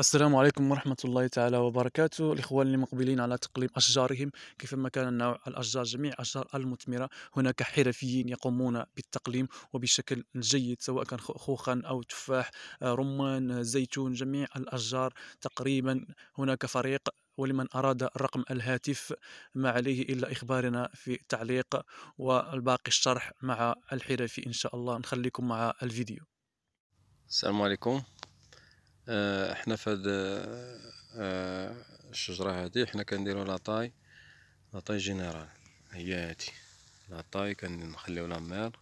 السلام عليكم ورحمة الله تعالى وبركاته الإخوان المقبلين على تقليم أشجارهم كيفما كان نوع الأشجار جميع الأشجار المثمرة هناك حرفيين يقومون بالتقليم وبشكل جيد سواء كان خوخا أو تفاح آه، رمان زيتون جميع الأشجار تقريبا هناك فريق ولمن أراد رقم الهاتف ما عليه إلا إخبارنا في تعليق والباقي الشرح مع الحرفي إن شاء الله نخليكم مع الفيديو السلام عليكم آه، احنا في هاد آه، الشجره هادي حنا كنديرو لاطاي لاطاي جينيرال هي هادي لاطاي كنخليو لها مير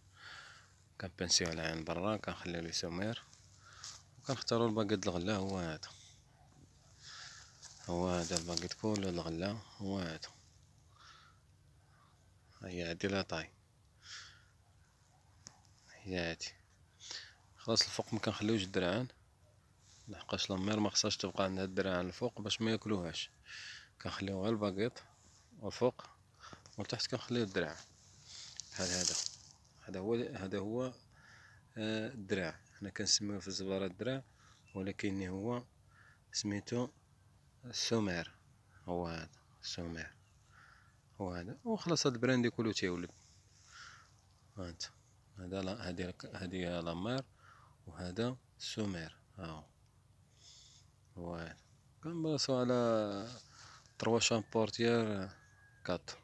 كنبنسيو على عين برا كنخليو لي سمير وكنختارو الباكيت الغلا هو هذا هو هذا الباكيت كله الغلا هو هذا هي هادي لاطاي هي هادي خلاص الفوق ما كنخليوش الدرعان لحقاش لامير ما خصهاش تبقى عندها الدراع على الفوق باش ما ياكلوهاش كنخليو غير الباقيط الفوق والتحت كنخليو الدراع بحال هذا هذا هو هذا هو آه، الدراع حنا كنسميوه في الزباره الدراع ولكن هو سميتو السومير هو هذا السومير هو هذا وخلاص هاد البراندي كلو تيولد هانت هذا هادي هادي لامير وهذا السومير هاهو واحد كنبلاسو على تروا شامبورتيير ديال